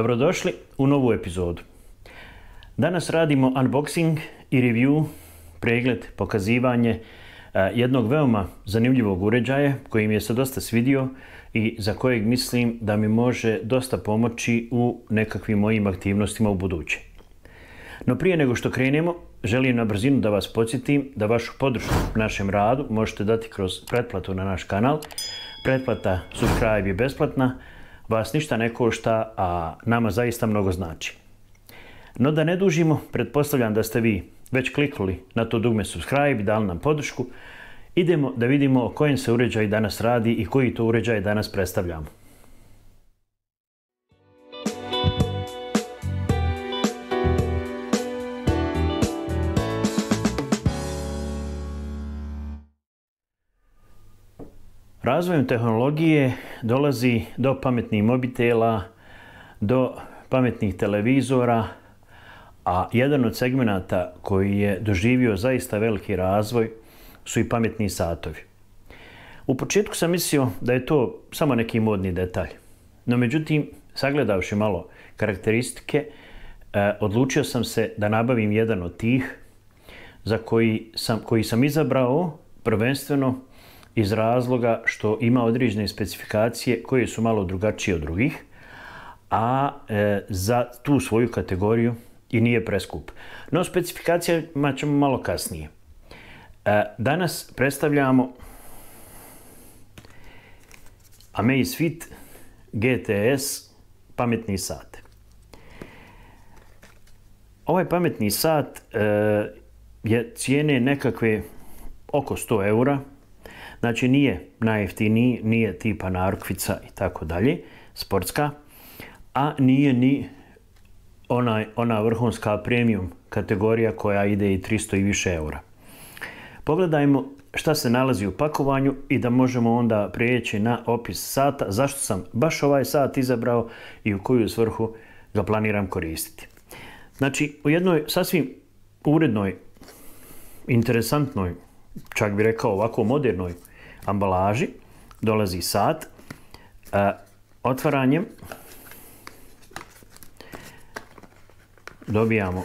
Dobrodošli u novu epizodu. Danas radimo unboxing i review, pregled, pokazivanje e, jednog veoma zanimljivog uređaja koji mi je se dosta svidio i za kojeg mislim da mi može dosta pomoći u nekakvim mojim aktivnostima u buduće. No prije nego što krenemo, želim na brzinu da vas podsjetim da vašu podršku našem radu možete dati kroz pretplatu na naš kanal. Pretplata, subscribe je besplatna, vas ništa ne košta, a nama zaista mnogo znači. No da ne dužimo, pretpostavljam da ste vi već kliknuli na to dugme subscribe i dali nam podršku. Idemo da vidimo o kojem se uređaj danas radi i koji to uređaj danas predstavljamo. Razvojem tehnologije dolazi do pametnih mobitela, do pametnih televizora, a jedan od segmenata koji je doživio zaista veliki razvoj su i pametni satovi. U početku sam mislio da je to samo neki modni detalj. No međutim, sagledavši malo karakteristike, e, odlučio sam se da nabavim jedan od tih za koji sam, koji sam izabrao prvenstveno iz razloga što ima određene specifikacije koje su malo drugačije od drugih, a e, za tu svoju kategoriju i nije preskup. No, specifikacije ćemo malo kasnije. E, danas predstavljamo Amazfit GTS pametni sat. Ovaj pametni sat e, je cijene nekakve oko 100 eura, Znači nije najjeftiniji, nije tipa narkvica i tako dalje, sportska, a nije ni ona, ona vrhunska premium kategorija koja ide i 300 i više eura. Pogledajmo šta se nalazi u pakovanju i da možemo onda prijeći na opis sata, zašto sam baš ovaj sat izabrao i u koju svrhu ga planiram koristiti. Znači, u jednoj sasvim urednoj, interesantnoj, čak bi rekao ovako modernoj ambalaži, dolazi sat. Otvaranjem dobijamo,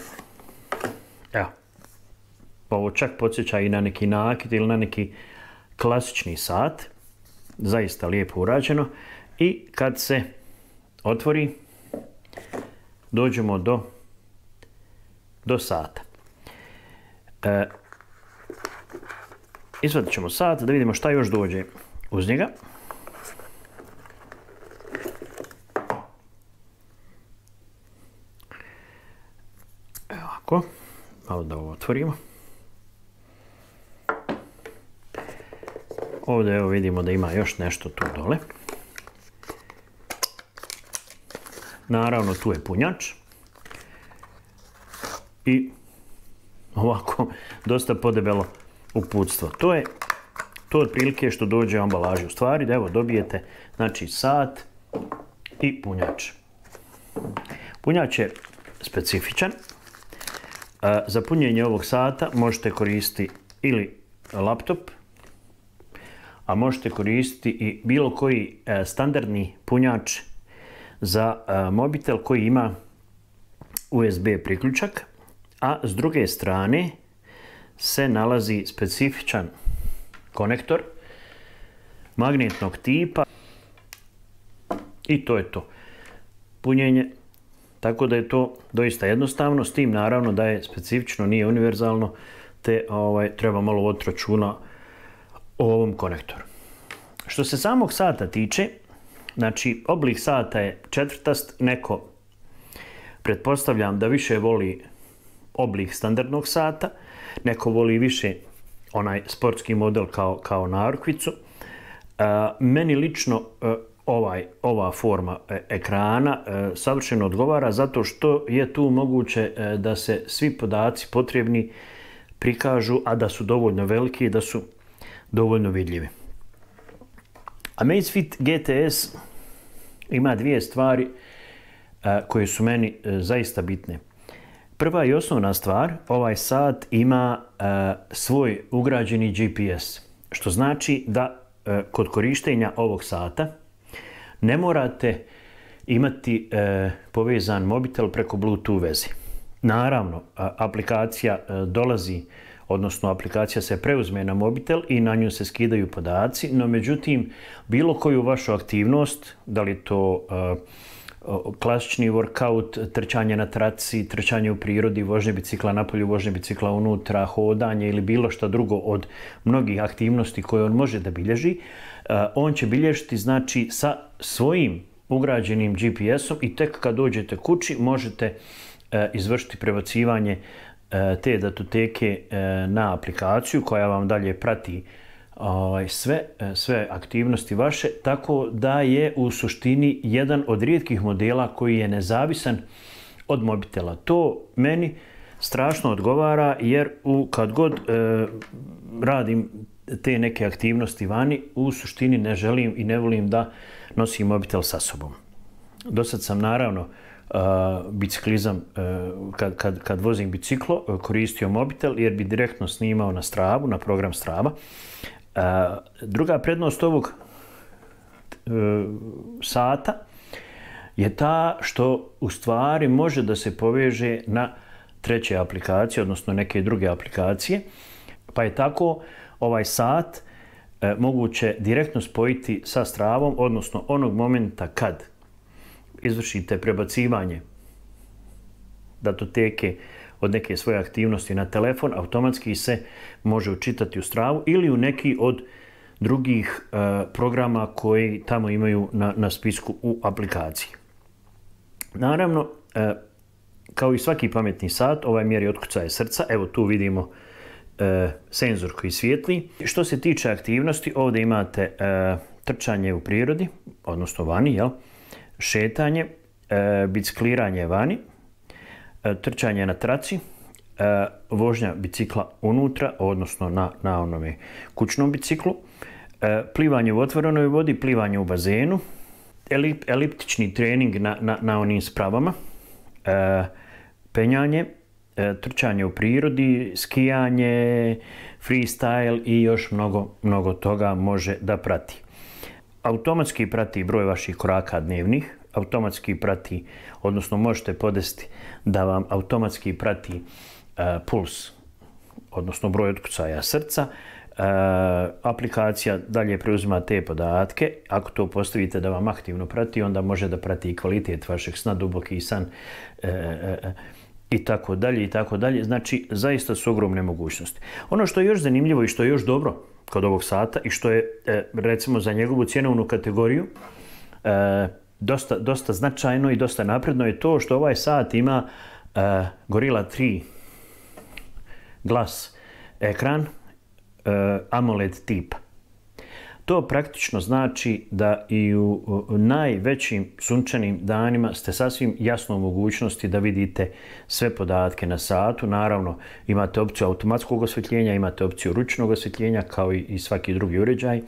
evo, ovo čak podsjeća i na neki nakit ili na neki klasični sat, zaista lijepo urađeno. I kad se otvori, dođemo do, do sata. E, izvadit ćemo sat da vidimo šta još dođe uz njega. Evo ovako, malo da ovo otvorimo. Ovdje evo vidimo da ima još nešto tu dole. Naravno tu je punjač. I ovako, dosta podebelo punjač uputstva. To je to otprilike što dođe ambalaži. U stvari, da evo, dobijete znači, sat i punjač. Punjač je specifičan. E, za punjenje ovog sata možete koristiti ili laptop, a možete koristiti i bilo koji e, standardni punjač za e, mobitel koji ima USB priključak, a s druge strane, se nalazi specifičan konektor magnetnog tipa i to je to punjenje tako da je to doista jednostavno s tim naravno da je specifično nije univerzalno te ovaj treba malo od računa o ovom konektoru što se samog sata tiče znači oblik sata je četvrtast neko pretpostavljam da više voli oblik standardnog sata, neko voli više onaj sportski model kao, kao narkvicu. E, meni lično e, ovaj ova forma e, ekrana e, savršeno odgovara zato što je tu moguće e, da se svi podaci potrebni prikažu, a da su dovoljno veliki i da su dovoljno vidljivi. Amazfit GTS ima dvije stvari e, koje su meni e, zaista bitne prva i osnovna stvar, ovaj sat ima e, svoj ugrađeni GPS, što znači da e, kod korištenja ovog sata ne morate imati e, povezan mobitel preko Bluetooth vezi. Naravno, e, aplikacija e, dolazi, odnosno aplikacija se preuzme na mobitel i na nju se skidaju podaci, no međutim, bilo koju vašu aktivnost, da li to e, klasični workout, trčanje na traci, trčanje u prirodi, vožnje bicikla na polju, vožnje bicikla unutra, hodanje ili bilo što drugo od mnogih aktivnosti koje on može da bilježi, eh, on će bilježiti znači sa svojim ugrađenim GPS-om i tek kad dođete kući možete eh, izvršiti prebacivanje eh, te datoteke na aplikaciju koja vam dalje prati uh, ovaj, sve, e, sve aktivnosti vaše, tako da je u suštini jedan od rijetkih modela koji je nezavisan od mobitela. To meni strašno odgovara jer u kad god e, radim te neke aktivnosti vani, u suštini ne želim i ne volim da nosim mobitel sa sobom. Do sad sam naravno e, biciklizam, e, kad, kad, kad vozim biciklo, e, koristio mobitel jer bi direktno snimao na Stravu, na program Strava druga prednost ovog e, sata je ta što u stvari može da se poveže na treće aplikacije, odnosno neke druge aplikacije. Pa je tako ovaj sat e, moguće direktno spojiti sa stravom, odnosno onog momenta kad izvršite prebacivanje datoteke teke od neke svoje aktivnosti na telefon, automatski se može učitati u stravu ili u neki od drugih e, programa koji tamo imaju na, na spisku u aplikaciji. Naravno, e, kao i svaki pametni sat, ovaj mjeri otkucaje srca. Evo tu vidimo e, senzor koji svijetli. Što se tiče aktivnosti, ovdje imate e, trčanje u prirodi, odnosno vani, jel? šetanje, e, bicikliranje vani, E, trčanje na traci, e, vožnja bicikla unutra, odnosno na, na onome kućnom biciklu, e, plivanje u otvorenoj vodi, plivanje u bazenu, elip, eliptični trening na, na, na onim spravama, penjanje, trčanje u prirodi, skijanje, freestyle i još mnogo, mnogo toga može da prati. Automatski prati broj vaših koraka dnevnih, automatski prati, odnosno možete podesti da vam automatski prati e, puls, odnosno broj otkucaja srca. E, aplikacija dalje preuzima te podatke. Ako to postavite da vam aktivno prati, onda može da prati i kvalitet vašeg sna, duboki san e, e, e, i tako dalje i tako dalje. Znači, zaista su ogromne mogućnosti. Ono što je još zanimljivo i što je još dobro kod ovog sata i što je, e, recimo, za njegovu cjenovnu kategoriju, e, dosta, dosta značajno i dosta napredno je to što ovaj sat ima uh, Gorilla 3 glas ekran uh, AMOLED tipa. To praktično znači da i u najvećim sunčanim danima ste sasvim jasno u mogućnosti da vidite sve podatke na satu. Naravno, imate opciju automatskog osvjetljenja, imate opciju ručnog osvjetljenja kao i svaki drugi uređaj. Uh,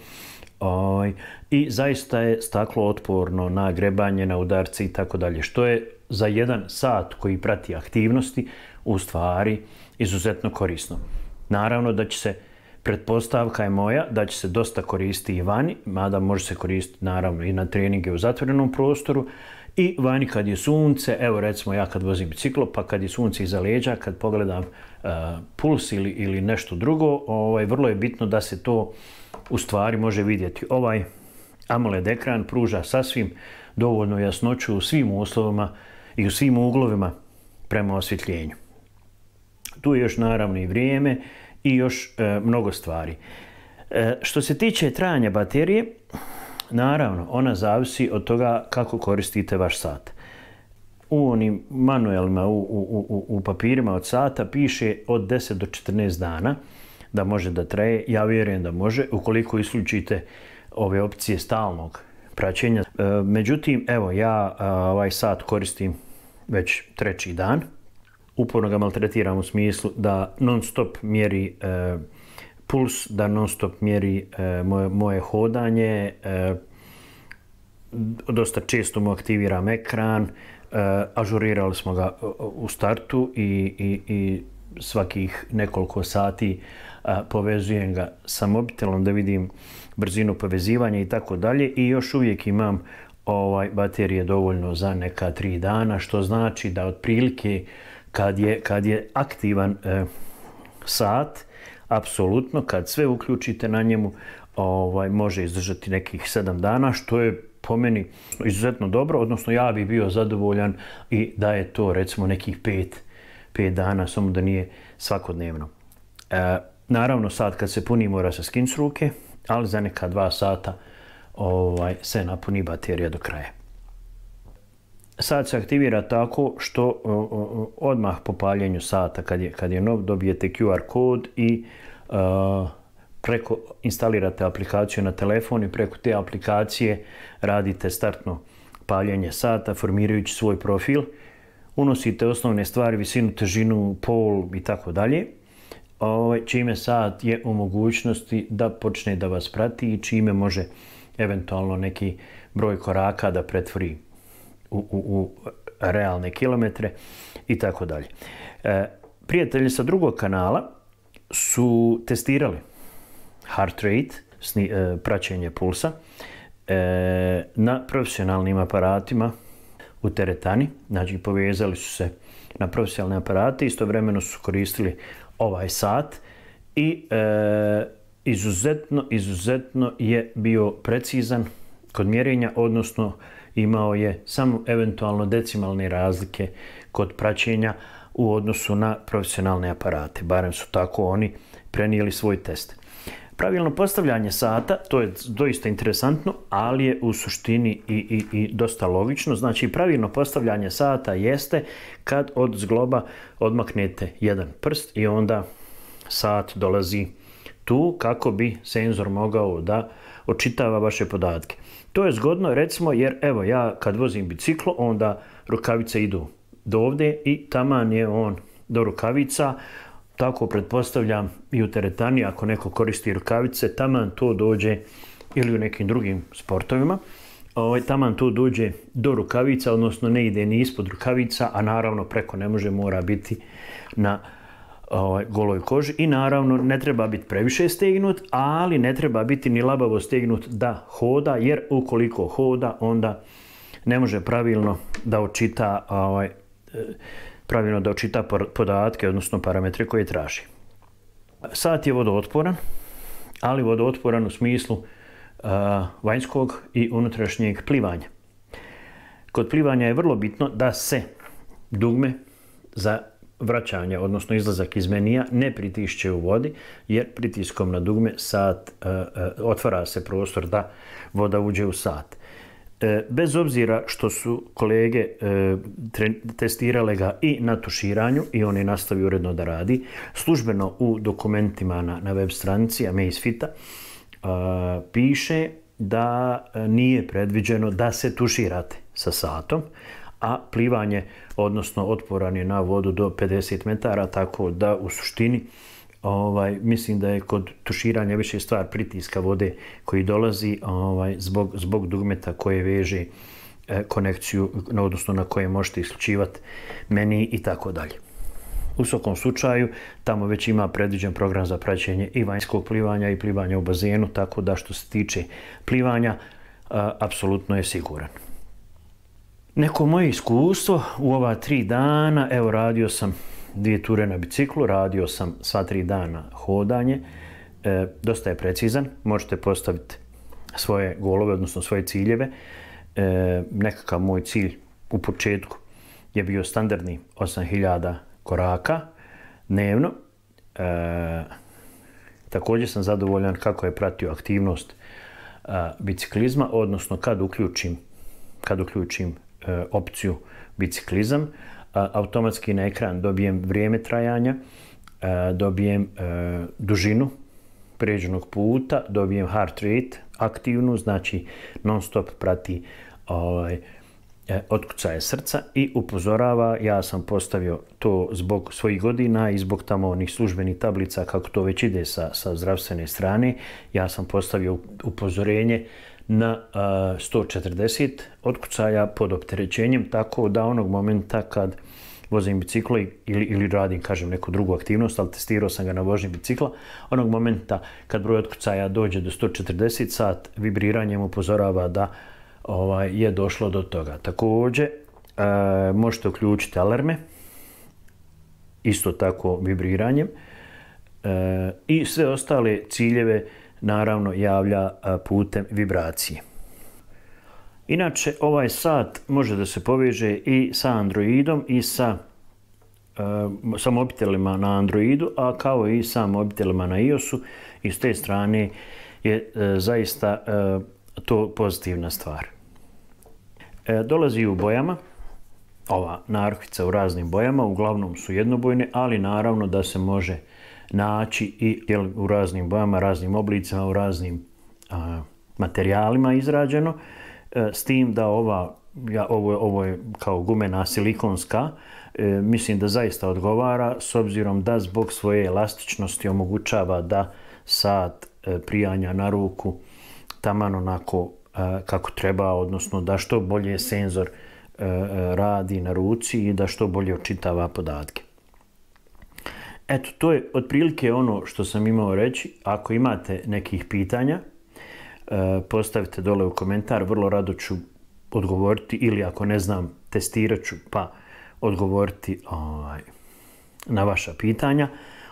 Oj. I zaista je staklo otporno na grebanje, na udarci i tako dalje, što je za jedan sat koji prati aktivnosti u stvari izuzetno korisno. Naravno da će se, pretpostavka je moja, da će se dosta koristiti i vani, mada može se koristiti naravno i na treninge u zatvorenom prostoru, I vani kad je sunce, evo recimo ja kad vozim biciklo, pa kad je sunce iza leđa, kad pogledam uh, puls ili, ili nešto drugo, ovaj, vrlo je bitno da se to u stvari može vidjeti. Ovaj AMOLED ekran pruža sasvim dovoljno jasnoću u svim uslovima i u svim uglovima prema osvjetljenju. Tu je još naravno i vrijeme i još e, mnogo stvari. E, što se tiče trajanja baterije, Naravno, ona zavisi od toga kako koristite vaš sat. U onim manuelima, u, u, u, u papirima od sata piše od 10 do 14 dana da može da traje. Ja vjerujem da može, ukoliko isključite ove opcije stalnog praćenja. E, međutim, evo, ja a, ovaj sat koristim već treći dan. Uporno ga maltretiram u smislu da non stop mjeri e, puls da non stop mjeri e, moje, moje hodanje, e, dosta često mu aktiviram ekran, e, ažurirali smo ga e, u startu i, i, i svakih nekoliko sati a, e, povezujem ga sa mobitelom da vidim brzinu povezivanja i tako dalje i još uvijek imam ovaj baterije dovoljno za neka tri dana što znači da otprilike kad je kad je aktivan e, sat e, apsolutno, kad sve uključite na njemu, ovaj, može izdržati nekih sedam dana, što je po meni izuzetno dobro, odnosno ja bih bio zadovoljan i da je to recimo nekih pet, pet dana, samo da nije svakodnevno. E, naravno, sad kad se puni mora se skinuti ruke, ali za neka dva sata ovaj, se napuni baterija do kraja sad se aktivira tako što odmah po paljenju sata kad je, kad je nov dobijete QR kod i a, preko instalirate aplikaciju na telefon i preko te aplikacije radite startno paljenje sata formirajući svoj profil unosite osnovne stvari, visinu, težinu, pol i tako dalje. Ovaj čime sat je u mogućnosti da počne da vas prati i čime može eventualno neki broj koraka da pretvori u, u, u realne kilometre i tako dalje. E, prijatelji sa drugog kanala su testirali heart rate, sni, e, praćenje pulsa, e, na profesionalnim aparatima u teretani. Znači, povezali su se na profesionalne aparate, istovremeno su koristili ovaj sat i e, izuzetno, izuzetno je bio precizan kod mjerenja, odnosno imao je samo eventualno decimalne razlike kod praćenja u odnosu na profesionalne aparate. Barem su tako oni prenijeli svoj test. Pravilno postavljanje sata, to je doista interesantno, ali je u suštini i, i, i dosta logično. Znači, pravilno postavljanje sata jeste kad od zgloba odmaknete jedan prst i onda sat dolazi tu kako bi senzor mogao da očitava vaše podatke to je zgodno recimo jer evo ja kad vozim biciklo onda rukavice idu do ovde i taman je on do rukavica. Tako pretpostavljam i u teretani ako neko koristi rukavice, taman to dođe ili u nekim drugim sportovima. Ovaj, taman to dođe do rukavica, odnosno ne ide ni ispod rukavica, a naravno preko ne može, mora biti na rukavica ovaj, goloj koži i naravno ne treba biti previše stegnut, ali ne treba biti ni labavo stegnut da hoda, jer ukoliko hoda, onda ne može pravilno da očita ovaj, eh, pravilno da očita podatke, odnosno parametre koje traži. Sat je vodootporan, ali vodootporan u smislu uh, vanjskog i unutrašnjeg plivanja. Kod plivanja je vrlo bitno da se dugme za vraćanje, odnosno izlazak iz menija, ne pritišće u vodi, jer pritiskom na dugme sat, e, e, otvara se prostor da voda uđe u sat. E, bez obzira što su kolege e, tre, testirale ga i na tuširanju i on je nastavio uredno da radi, službeno u dokumentima na, na web stranici Amazfita e, piše da e, nije predviđeno da se tuširate sa satom, a plivanje, odnosno otporan je na vodu do 50 metara, tako da u suštini ovaj mislim da je kod tuširanja više stvar pritiska vode koji dolazi ovaj zbog, zbog dugmeta koje veže eh, konekciju, odnosno na koje možete isključivati meni i tako dalje. U svakom slučaju, tamo već ima predviđen program za praćenje i vanjskog plivanja i plivanja u bazenu, tako da što se tiče plivanja, eh, apsolutno je siguran neko moje iskustvo u ova tri dana, evo radio sam dvije ture na biciklu, radio sam sva tri dana hodanje, e, dosta je precizan, možete postaviti svoje golove, odnosno svoje ciljeve. E, nekakav moj cilj u početku je bio standardni 8000 koraka dnevno. E, također sam zadovoljan kako je pratio aktivnost a, e, biciklizma, odnosno kad uključim, kad uključim E, opciju biciklizam, automatski na ekran dobijem vrijeme trajanja, e, dobijem e, dužinu pređenog puta, dobijem heart rate aktivnu, znači non stop prati ovaj, otkucaje srca i upozorava, ja sam postavio to zbog svojih godina i zbog tamo onih službenih tablica kako to već ide sa, sa zdravstvene strane, ja sam postavio upozorenje na 140 otkucaja pod opterećenjem, tako da onog momenta kad vozim bicikla ili, ili radim, kažem, neku drugu aktivnost, ali testirao sam ga na vožnji bicikla, onog momenta kad broj otkucaja dođe do 140 sat, vibriranjem upozorava da ovaj, je došlo do toga. Također, e, možete uključiti alarme, isto tako vibriranjem, e, i sve ostale ciljeve, naravno javlja putem vibracije. Inače, ovaj sat može da se poveže i sa Androidom i sa sa mobitelima na Androidu, a kao i sa mobitelima na iOS-u. I s te strane je e, zaista e, to pozitivna stvar. E, dolazi u bojama, ova narkvica u raznim bojama, uglavnom su jednobojne, ali naravno da se može uh, naći i jel, u raznim bojama, raznim oblicama, u raznim a, materijalima izrađeno. E, s tim da ova, ja, ovo, ovo je kao gumena silikonska, e, mislim da zaista odgovara s obzirom da zbog svoje elastičnosti omogućava da sat e, prijanja na ruku taman onako e, kako treba, odnosno da što bolje senzor e, e radi na ruci i da što bolje očitava podatke. Eto, to je otprilike ono što sam imao reći. Ako imate nekih pitanja, e, postavite dole u komentar. Vrlo rado ću odgovoriti ili ako ne znam, testirat ću pa odgovoriti ovaj, na vaša pitanja.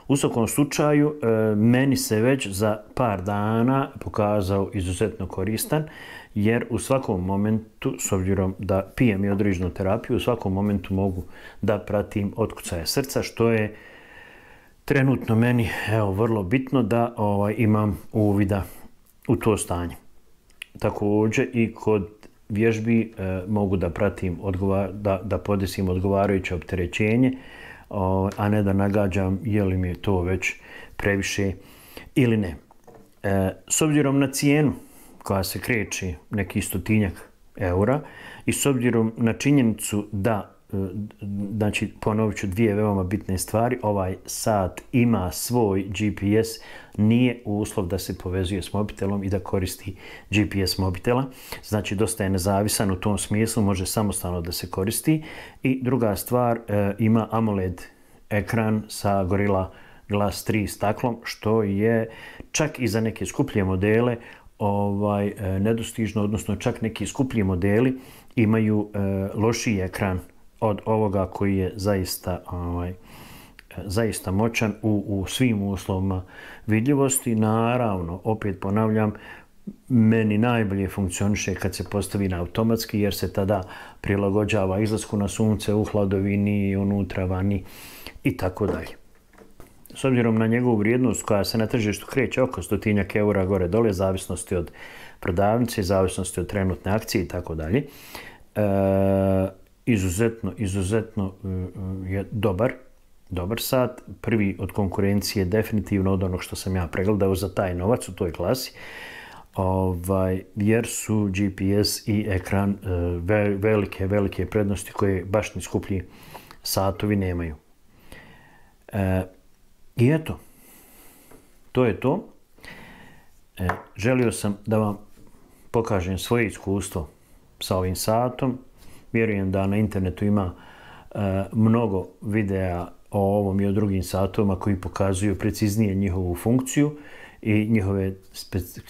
U svakom slučaju, e, meni se već za par dana pokazao izuzetno koristan, jer u svakom momentu, s obzirom da pijem i određenu terapiju, u svakom momentu mogu da pratim otkucaje srca, što je uh, trenutno meni evo, vrlo bitno da ovaj, imam uvida u to stanje. Također i kod vježbi e, mogu da pratim, odgovar, da, da podesim odgovarajuće opterećenje, o, a ne da nagađam je li mi je to već previše ili ne. E, s obzirom na cijenu koja se kreće neki stotinjak eura i s obzirom na činjenicu da znači ponovit ću dvije veoma bitne stvari. Ovaj sat ima svoj GPS, nije uslov da se povezuje s mobitelom i da koristi GPS mobitela. Znači, dosta je nezavisan u tom smislu, može samostalno da se koristi. I druga stvar, e, ima AMOLED ekran sa Gorilla Glass 3 staklom, što je čak i za neke skuplje modele ovaj e, nedostižno, odnosno čak neki skuplji modeli imaju e, lošiji ekran od ovoga koji je zaista ovaj, zaista moćan u, u svim uslovima vidljivosti. Naravno, opet ponavljam, meni najbolje funkcioniše kad se postavi na automatski, jer se tada prilagođava izlasku na sunce u hladovini, unutra, vani i tako dalje. S obzirom na njegovu vrijednost koja se na tržištu kreće oko stotinjak eura gore dole, zavisnosti od prodavnice, zavisnosti od trenutne akcije i tako dalje, e, izuzetno, izuzetno e, e, je dobar, dobar sat. Prvi od konkurencije je definitivno od onog što sam ja pregledao za taj novac u toj klasi. Ovaj, jer su GPS i ekran e, velike, velike prednosti koje baš ni skuplji satovi nemaju. E, I eto, to je to. E, želio sam da vam pokažem svoje iskustvo sa ovim satom, Vjerujem da na internetu ima e, mnogo videa o ovom i o drugim satovima koji pokazuju preciznije njihovu funkciju i njihove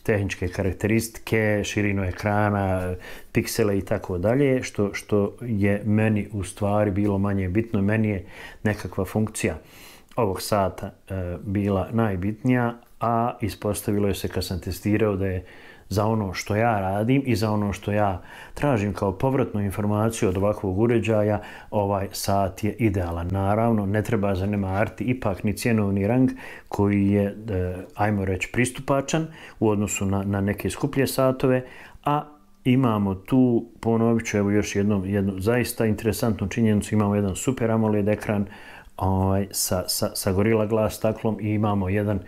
tehničke karakteristike, širinu ekrana, piksele i tako dalje, što, što je meni u stvari bilo manje bitno. Meni je nekakva funkcija ovog sata e, bila najbitnija, a ispostavilo je se kad sam testirao da je za ono što ja radim i za ono što ja tražim kao povratnu informaciju od ovakvog uređaja, ovaj sat je idealan. Naravno, ne treba zanemariti ipak ni cjenovni rang koji je, e, ajmo reći, pristupačan u odnosu na, na neke skuplje satove, a imamo tu, ponovit ću evo još jednom, jednu zaista interesantnu činjenicu, imamo jedan super AMOLED ekran ovaj, sa, sa, sa Gorilla Glass staklom i imamo jedan uh,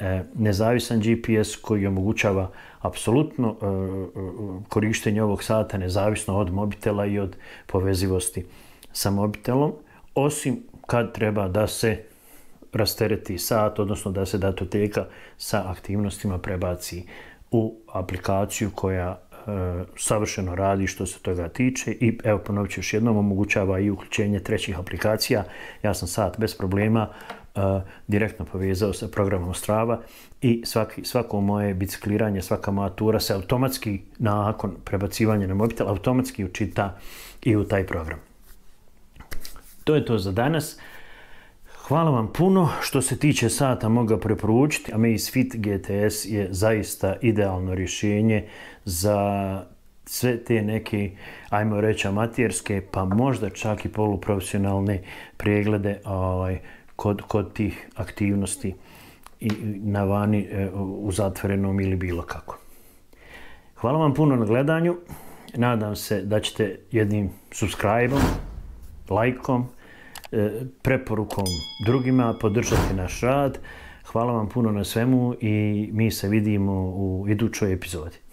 E, nezavisan GPS koji omogućava apsolutno e, e, korištenje ovog sata nezavisno od mobitela i od povezivosti sa mobitelom, osim kad treba da se rastereti sat, odnosno da se datoteka sa aktivnostima prebaci u aplikaciju koja savršeno radi što se toga tiče i evo ponovit ću još jednom, omogućava i uključenje trećih aplikacija. Ja sam sat bez problema direktno povezao sa programom Strava i svaki, svako moje bicikliranje, svaka moja tura se automatski, nakon prebacivanja na mobitel, automatski učita i u taj program. To je to za danas. Hvala vam puno što se tiče sata moga preporučiti. Amazfit GTS je zaista idealno rješenje za sve te neke, ajmo reći, amatijerske, pa možda čak i poluprofesionalne preglede ovaj, uh, kod, kod tih aktivnosti i na vani e, u zatvorenom ili bilo kako. Hvala vam puno na gledanju. Nadam se da ćete jednim subscribe-om, lajkom, e, preporukom drugima podržati naš rad. Hvala vam puno na svemu i mi se vidimo u idućoj epizodi.